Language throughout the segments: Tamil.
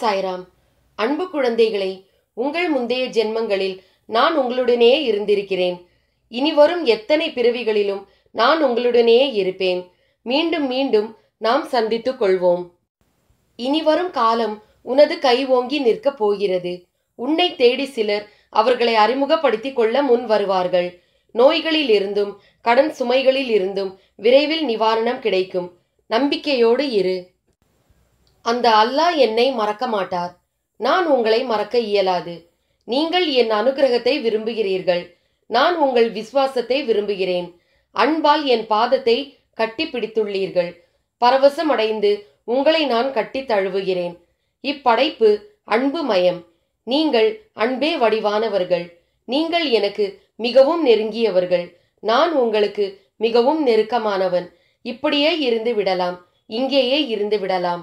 சாய்ராம் அன்பு குழந்தைகளை உங்கள் முந்தைய ஜென்மங்களில் நான் உங்களுடனே இருந்திருக்கிறேன் இனி வரும் எத்தனை பிறவிகளிலும் நான் உங்களுடனே இருப்பேன் மீண்டும் மீண்டும் நாம் சந்தித்துக் கொள்வோம் இனி வரும் காலம் உனது கை ஓங்கி நிற்கப் போகிறது உன்னை தேடி சிலர் அவர்களை அறிமுகப்படுத்திக் கொள்ள முன் வருவார்கள் நோய்களில் இருந்தும் கடன் சுமைகளில் இருந்தும் விரைவில் நிவாரணம் கிடைக்கும் நம்பிக்கையோடு இரு அந்த அல்லாஹ் என்னை மறக்க மாட்டார் நான் உங்களை மறக்க இயலாது நீங்கள் என் அனுகிரகத்தை விரும்புகிறீர்கள் நான் உங்கள் விசுவாசத்தை விரும்புகிறேன் அன்பால் என் பாதத்தை கட்டி பிடித்துள்ளீர்கள் பரவசம் அடைந்து உங்களை நான் கட்டி தழுவுகிறேன் இப்படைப்பு அன்பு மயம் நீங்கள் அன்பே வடிவானவர்கள் நீங்கள் எனக்கு மிகவும் நெருங்கியவர்கள் நான் உங்களுக்கு மிகவும் நெருக்கமானவன் இப்படியே இருந்து விடலாம் இங்கேயே இருந்து விடலாம்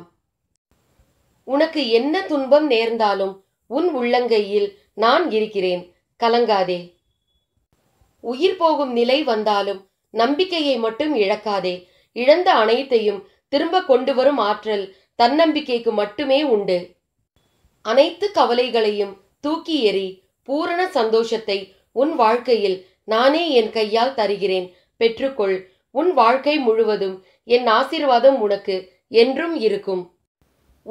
உனக்கு என்ன துன்பம் நேர்ந்தாலும் உன் உள்ளங்கையில் நான் இருக்கிறேன் கலங்காதே உயிர் போகும் நிலை வந்தாலும் நம்பிக்கையை மட்டும் இழக்காதே இழந்த அனைத்தையும் திரும்ப கொண்டு வரும் ஆற்றல் தன்னம்பிக்கைக்கு மட்டுமே உண்டு அனைத்து கவலைகளையும் தூக்கி எறி பூரண சந்தோஷத்தை உன் வாழ்க்கையில் நானே என் கையால் தருகிறேன் பெற்றுக்கொள் உன் வாழ்க்கை முழுவதும் என் ஆசிர்வாதம் உனக்கு என்றும் இருக்கும்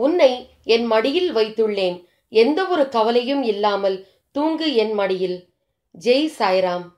உன்னை என் மடியில் வைத்துள்ளேன் எந்த ஒரு கவலையும் இல்லாமல் தூங்கு என் மடியில் ஜெய் சாய்ராம்